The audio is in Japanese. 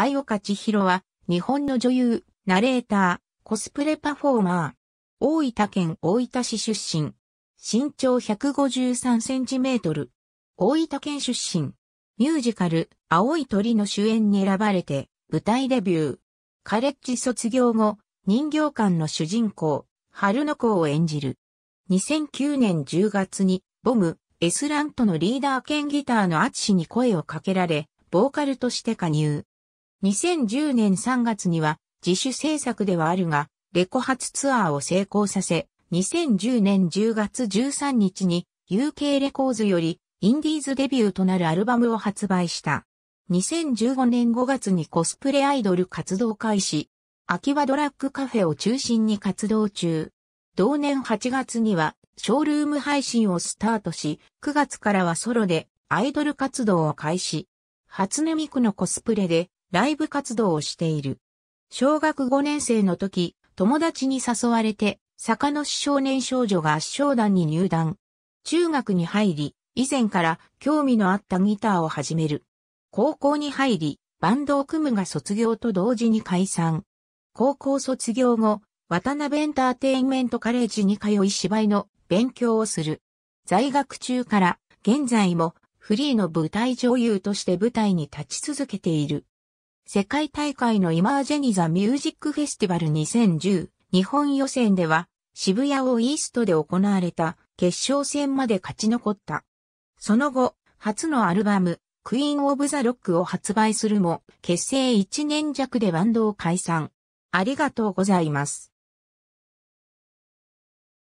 愛岡千尋は、日本の女優、ナレーター、コスプレパフォーマー。大分県大分市出身。身長153センチメートル。大分県出身。ミュージカル、青い鳥の主演に選ばれて、舞台デビュー。カレッジ卒業後、人形館の主人公、春の子を演じる。2009年10月に、ボム、エスラントのリーダー兼ギターのアツシに声をかけられ、ボーカルとして加入。2010年3月には自主制作ではあるが、レコ発ツアーを成功させ、2010年10月13日に UK レコーズよりインディーズデビューとなるアルバムを発売した。2015年5月にコスプレアイドル活動開始。秋葉ドラッグカフェを中心に活動中。同年8月にはショールーム配信をスタートし、9月からはソロでアイドル活動を開始。初音ミクのコスプレでライブ活動をしている。小学5年生の時、友達に誘われて、坂の市少年少女が圧勝団に入団。中学に入り、以前から興味のあったギターを始める。高校に入り、バンドを組むが卒業と同時に解散。高校卒業後、渡辺エンターテインメントカレッジに通い芝居の勉強をする。在学中から現在もフリーの舞台女優として舞台に立ち続けている。世界大会のイマージェニザミュージックフェスティバル2010日本予選では渋谷をイーストで行われた決勝戦まで勝ち残った。その後、初のアルバム、クイーン・オブ・ザ・ロックを発売するも、結成1年弱でバンドを解散。ありがとうございます。